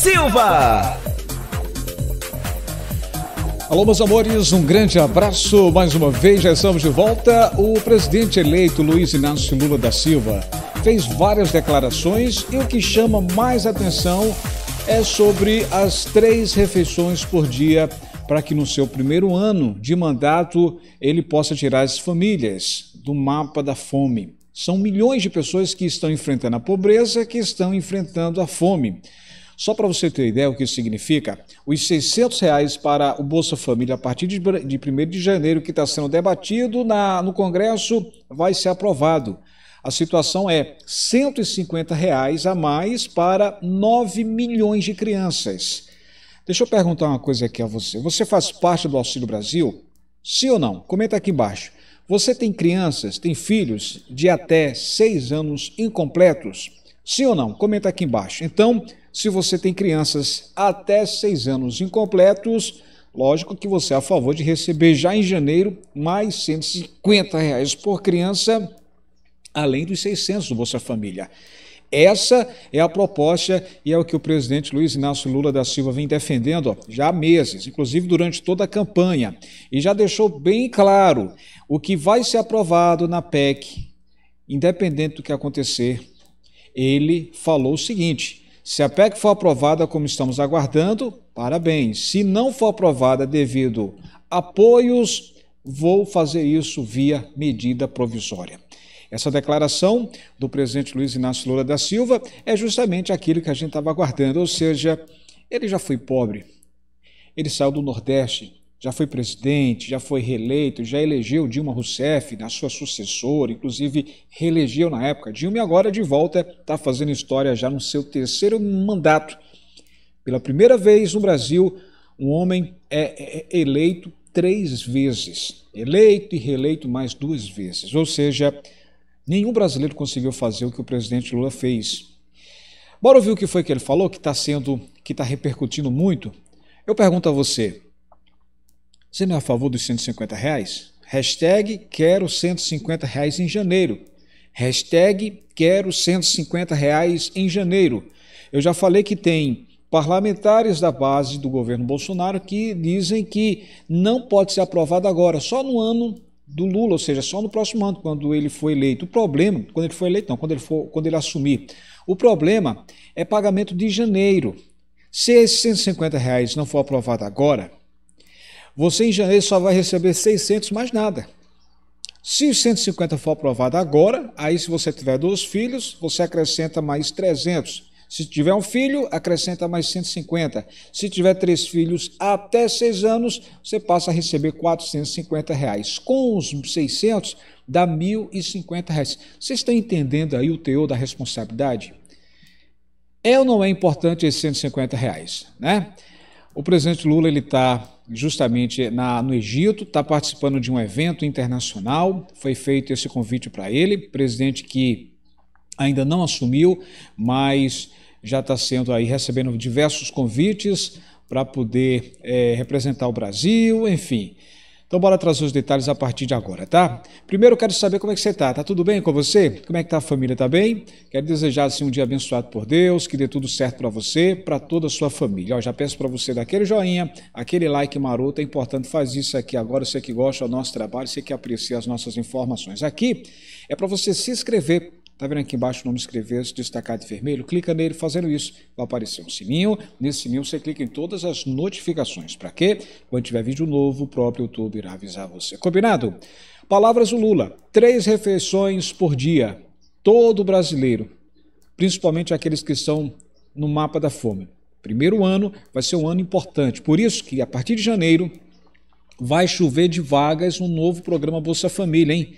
Silva. Alô, meus amores, um grande abraço. Mais uma vez, já estamos de volta. O presidente eleito Luiz Inácio Lula da Silva fez várias declarações e o que chama mais atenção é sobre as três refeições por dia para que no seu primeiro ano de mandato ele possa tirar as famílias do mapa da fome. São milhões de pessoas que estão enfrentando a pobreza, que estão enfrentando a fome. Só para você ter ideia o que isso significa, os 600 reais para o Bolsa Família a partir de, 1 de janeiro, que está sendo debatido na, no Congresso, vai ser aprovado. A situação é R$ reais a mais para 9 milhões de crianças. Deixa eu perguntar uma coisa aqui a você. Você faz parte do Auxílio Brasil? Sim ou não? Comenta aqui embaixo. Você tem crianças, tem filhos de até 6 anos incompletos? Sim ou não? Comenta aqui embaixo. Então, se você tem crianças até 6 anos incompletos, lógico que você é a favor de receber já em janeiro mais R$ 150 reais por criança, além dos 600 do Bolsa Família. Essa é a proposta e é o que o presidente Luiz Inácio Lula da Silva vem defendendo já há meses, inclusive durante toda a campanha. E já deixou bem claro o que vai ser aprovado na PEC, independente do que acontecer. Ele falou o seguinte: se a PEC for aprovada como estamos aguardando, parabéns. Se não for aprovada devido a apoios, vou fazer isso via medida provisória. Essa declaração do presidente Luiz Inácio Lula da Silva é justamente aquilo que a gente estava aguardando, ou seja, ele já foi pobre, ele saiu do Nordeste, já foi presidente, já foi reeleito, já elegeu Dilma Rousseff na né, sua sucessora, inclusive reelegeu na época Dilma e agora de volta está fazendo história já no seu terceiro mandato. Pela primeira vez no Brasil, um homem é, é, é eleito três vezes, eleito e reeleito mais duas vezes. Ou seja, nenhum brasileiro conseguiu fazer o que o presidente Lula fez. Bora ouvir o que foi que ele falou, que está sendo, que está repercutindo muito. Eu pergunto a você. Você não é a favor dos 150 reais? Hashtag quero 150 reais em janeiro. Hashtag quero 150 reais em janeiro. Eu já falei que tem parlamentares da base do governo Bolsonaro que dizem que não pode ser aprovado agora, só no ano do Lula, ou seja, só no próximo ano, quando ele for eleito. O problema, quando ele for eleito, não, quando ele, for, quando ele assumir. O problema é pagamento de janeiro. Se esses 150 reais não for aprovado agora, você em janeiro só vai receber 600 mais nada. Se os 150 for aprovado agora, aí se você tiver dois filhos, você acrescenta mais 300. Se tiver um filho, acrescenta mais 150. Se tiver três filhos até seis anos, você passa a receber 450 reais. Com os 600, dá 1.050 reais. Vocês estão entendendo aí o teor da responsabilidade? É ou não é importante esses 150 reais? Né? O presidente Lula ele está justamente na, no Egito, está participando de um evento internacional. Foi feito esse convite para ele, presidente que ainda não assumiu, mas já está sendo aí recebendo diversos convites para poder é, representar o Brasil, enfim. Então bora trazer os detalhes a partir de agora, tá? Primeiro eu quero saber como é que você tá. Tá tudo bem com você? Como é que tá a família? Tá bem? Quero desejar assim um dia abençoado por Deus, que dê tudo certo para você, para toda a sua família. Ó, já peço para você dar aquele joinha, aquele like maroto, é importante fazer isso aqui agora, você que gosta do nosso trabalho, você que aprecia as nossas informações aqui, é para você se inscrever Tá vendo aqui embaixo o nome inscrever-se destacado de vermelho? Clica nele fazendo isso. Vai aparecer um sininho. Nesse sininho você clica em todas as notificações. Para quê? Quando tiver vídeo novo, o próprio YouTube irá avisar você. Combinado? Palavras do Lula: três refeições por dia. Todo brasileiro, principalmente aqueles que estão no mapa da fome. Primeiro ano vai ser um ano importante. Por isso que a partir de janeiro vai chover de vagas no novo programa Bolsa Família, hein?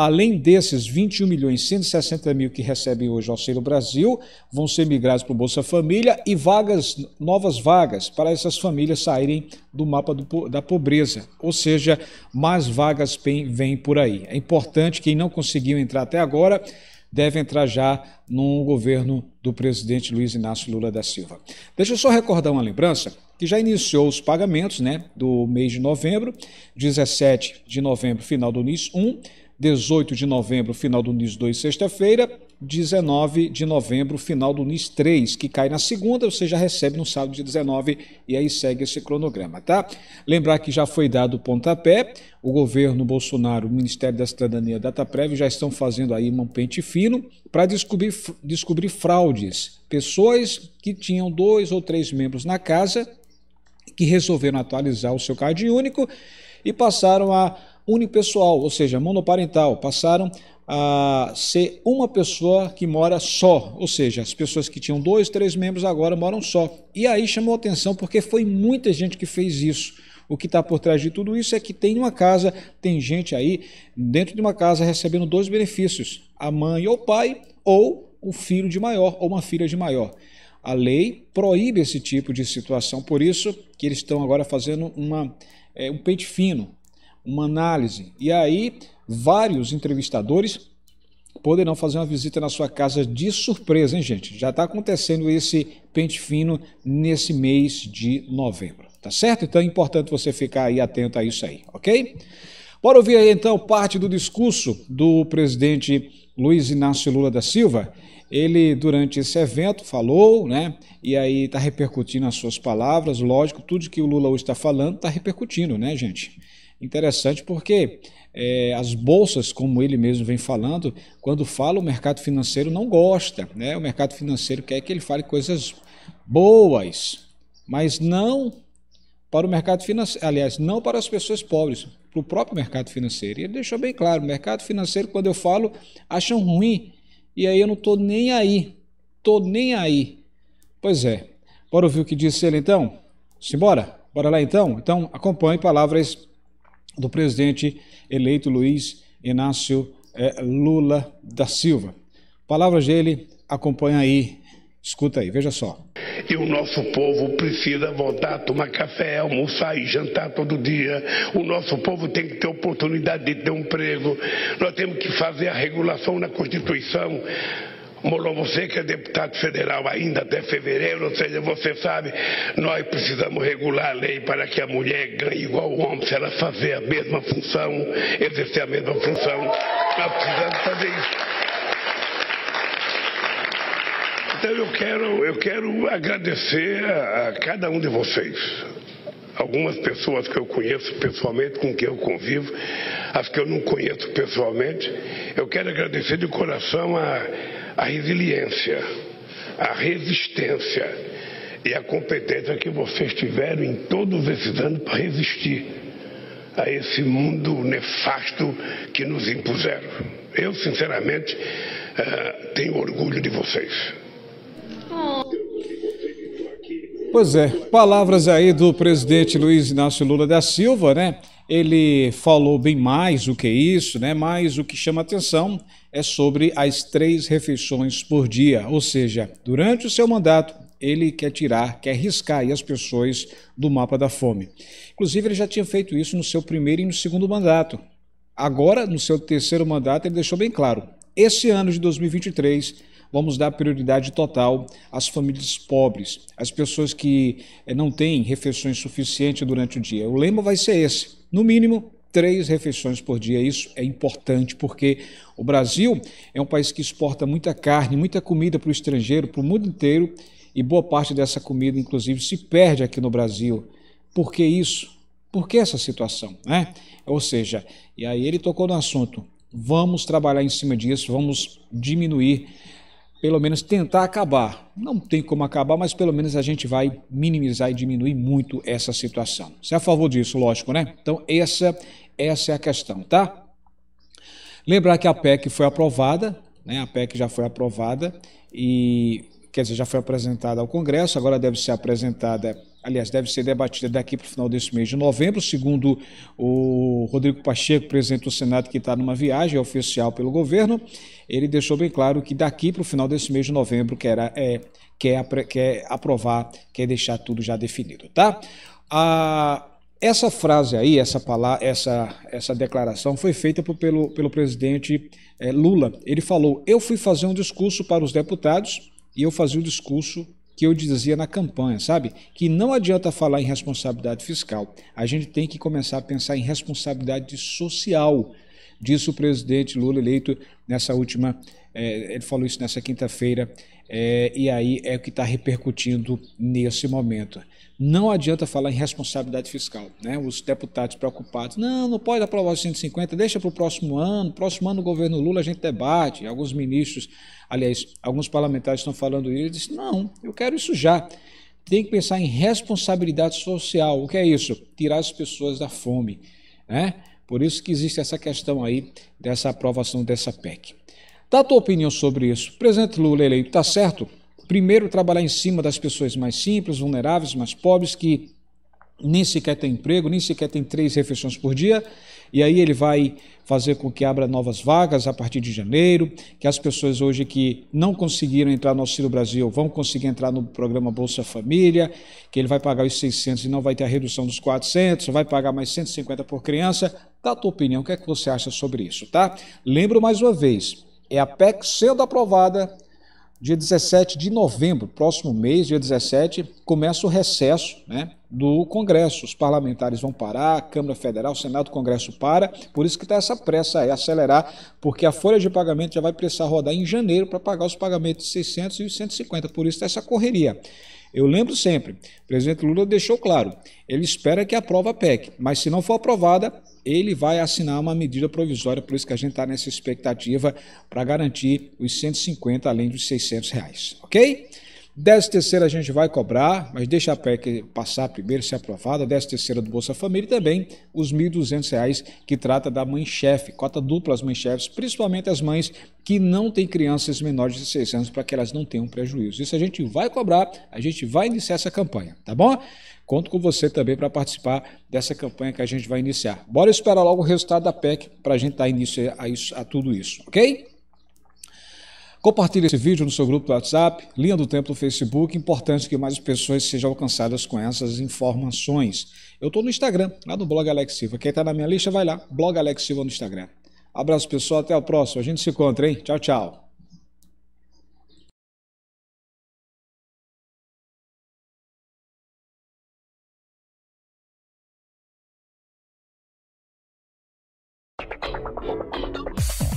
Além desses 21 milhões 160 mil que recebem hoje o Auxílio Brasil, vão ser migrados para o Bolsa Família e vagas, novas vagas para essas famílias saírem do mapa do, da pobreza. Ou seja, mais vagas vêm, por aí. É importante quem não conseguiu entrar até agora deve entrar já no governo do presidente Luiz Inácio Lula da Silva. Deixa eu só recordar uma lembrança que já iniciou os pagamentos né, do mês de novembro, 17 de novembro, final do NIS 1, 18 de novembro, final do NIS 2, sexta-feira. 19 de novembro, final do NIS 3, que cai na segunda, você já recebe no sábado de 19 e aí segue esse cronograma, tá? Lembrar que já foi dado o pontapé, o governo Bolsonaro, o Ministério da Cidadania Data Prévia já estão fazendo aí um pente fino para descobrir, descobrir fraudes. Pessoas que tinham dois ou três membros na casa que resolveram atualizar o seu card único e passaram a unipessoal, ou seja, monoparental, passaram a ser uma pessoa que mora só, ou seja, as pessoas que tinham dois, três membros agora moram só. E aí chamou atenção porque foi muita gente que fez isso. O que está por trás de tudo isso é que tem uma casa, tem gente aí dentro de uma casa recebendo dois benefícios: a mãe ou o pai, ou o filho de maior ou uma filha de maior. A lei proíbe esse tipo de situação, por isso que eles estão agora fazendo uma, é, um pente fino uma análise. E aí, vários entrevistadores poderão fazer uma visita na sua casa de surpresa, hein, gente? Já está acontecendo esse pente fino nesse mês de novembro, tá certo? Então é importante você ficar aí atento a isso aí, ok? Bora ouvir aí então parte do discurso do presidente Luiz Inácio Lula da Silva. Ele, durante esse evento, falou, né? E aí está repercutindo as suas palavras, lógico, tudo que o Lula hoje está falando está repercutindo, né, gente? Interessante porque é, as bolsas, como ele mesmo vem falando, quando fala o mercado financeiro não gosta, né? O mercado financeiro quer que ele fale coisas boas, mas não para o mercado financeiro, aliás, não para as pessoas pobres, para o próprio mercado financeiro. E ele deixou bem claro, o mercado financeiro, quando eu falo, acham ruim, e aí eu não estou nem aí, estou nem aí. Pois é, bora ouvir o que disse ele então? Simbora, bora lá então? Então acompanhe Palavras do presidente eleito Luiz Inácio eh, Lula da Silva. Palavras dele, acompanha aí, escuta aí, veja só. E o nosso povo precisa voltar tomar café, almoçar e jantar todo dia. O nosso povo tem que ter oportunidade de ter um emprego. Nós temos que fazer a regulação na Constituição Molon, você que é deputado federal ainda até fevereiro, ou seja, você sabe, nós precisamos regular a lei para que a mulher ganhe igual o homem, se ela fazer a mesma função, exercer a mesma função. Nós precisamos fazer isso. Então eu quero, eu quero agradecer a, a cada um de vocês, algumas pessoas que eu conheço pessoalmente, com quem eu convivo, as que eu não conheço pessoalmente. Eu quero agradecer de coração a a resiliência, a resistência e a competência que vocês tiveram em todos esses anos para resistir a esse mundo nefasto que nos impuseram. Eu, sinceramente, uh, tenho orgulho de vocês. Pois é, palavras aí do presidente Luiz Inácio Lula da Silva, né? ele falou bem mais do que isso, né? mas o que chama atenção é sobre as três refeições por dia, ou seja, durante o seu mandato, ele quer tirar, quer riscar as pessoas do mapa da fome. Inclusive, ele já tinha feito isso no seu primeiro e no segundo mandato. Agora, no seu terceiro mandato, ele deixou bem claro: esse ano de 2023, vamos dar prioridade total às famílias pobres, às pessoas que eh, não têm refeições suficientes durante o dia. O lema vai ser esse no mínimo três refeições por dia. Isso é importante porque o Brasil é um país que exporta muita carne, muita comida para o estrangeiro, para o mundo inteiro, e boa parte dessa comida, inclusive, se perde aqui no Brasil. Por que isso? Por que essa situação? Né? Ou seja, e aí ele tocou no assunto. Vamos trabalhar em cima disso, vamos diminuir pelo menos tentar acabar. Não tem como acabar, mas pelo menos a gente vai minimizar e diminuir muito essa situação. Você é a favor disso, lógico, né? Então, essa, essa é a questão, tá? Lembrar que a PEC foi aprovada, né? A PEC já foi aprovada e, quer dizer, já foi apresentada ao Congresso, agora deve ser apresentada aliás, deve ser debatida daqui para o final desse mês de novembro, segundo o Rodrigo Pacheco, presidente do Senado, que está numa viagem é oficial pelo governo, ele deixou bem claro que daqui para o final desse mês de novembro quer, é, quer, quer aprovar, quer deixar tudo já definido, tá? A, essa frase aí, essa, palavra, essa, essa declaração foi feita por, pelo, pelo presidente é, Lula. Ele falou, eu fui fazer um discurso para os deputados e eu fazia o discurso que eu dizia na campanha, sabe? Que não adianta falar em responsabilidade fiscal. A gente tem que começar a pensar em responsabilidade social Disse o presidente Lula eleito nessa última, é, ele falou isso nessa quinta-feira, é, e aí é o que está repercutindo nesse momento. Não adianta falar em responsabilidade fiscal, né? Os deputados preocupados, não, não pode aprovar os 150, deixa para o próximo ano, próximo ano o governo Lula a gente debate, alguns ministros, aliás, alguns parlamentares estão falando isso, disse, não, eu quero isso já tem que pensar em responsabilidade social. O que é isso? Tirar as pessoas da fome. Né? Por isso que existe essa questão aí dessa aprovação dessa PEC. Dá a tua opinião sobre isso. Presidente Lula eleito, está certo? Primeiro, trabalhar em cima das pessoas mais simples, vulneráveis, mais pobres, que nem sequer têm emprego, nem sequer têm três refeições por dia. E aí ele vai fazer com que abra novas vagas a partir de janeiro, que as pessoas hoje que não conseguiram entrar no Auxílio Brasil vão conseguir entrar no programa Bolsa Família, que ele vai pagar os 600 e não vai ter a redução dos 400, vai pagar mais 150 por criança. Dá a tua opinião, o que é que você acha sobre isso, tá? Lembro mais uma vez, é a PEC sendo aprovada Dia 17 de novembro, próximo mês, dia 17, começa o recesso né, do Congresso. Os parlamentares vão parar, a Câmara Federal, o Senado, o Congresso para. Por isso que está essa pressa aí, acelerar, porque a folha de pagamento já vai precisar rodar em janeiro para pagar os pagamentos de 600 e 150. Por isso está essa correria. Eu lembro sempre, o presidente Lula deixou claro, ele espera que aprova a PEC, mas se não for aprovada, ele vai assinar uma medida provisória, por isso que a gente está nessa expectativa para garantir os 150 além dos 600 reais, ok? Décimo terceiro a gente vai cobrar, mas deixa a PEC passar primeiro, ser aprovada. Décimo terceiro do Bolsa Família e também os R$ 1.200 que trata da mãe-chefe, cota dupla às mães-chefes, principalmente as mães que não têm crianças menores de 6 anos para que elas não tenham prejuízo. Isso a gente vai cobrar, a gente vai iniciar essa campanha, tá bom? Conto com você também para participar dessa campanha que a gente vai iniciar. Bora esperar logo o resultado da PEC para a gente dar início a, isso, a tudo isso, ok? Compartilhe esse vídeo no seu grupo do WhatsApp, linha do tempo do Facebook. Importante que mais pessoas sejam alcançadas com essas informações. Eu estou no Instagram, lá no blog Alex Silva. Quem está na minha lista, vai lá, blog Alex Silva no Instagram. Abraço pessoal, até o próximo. A gente se encontra, hein? Tchau, tchau. Thank you.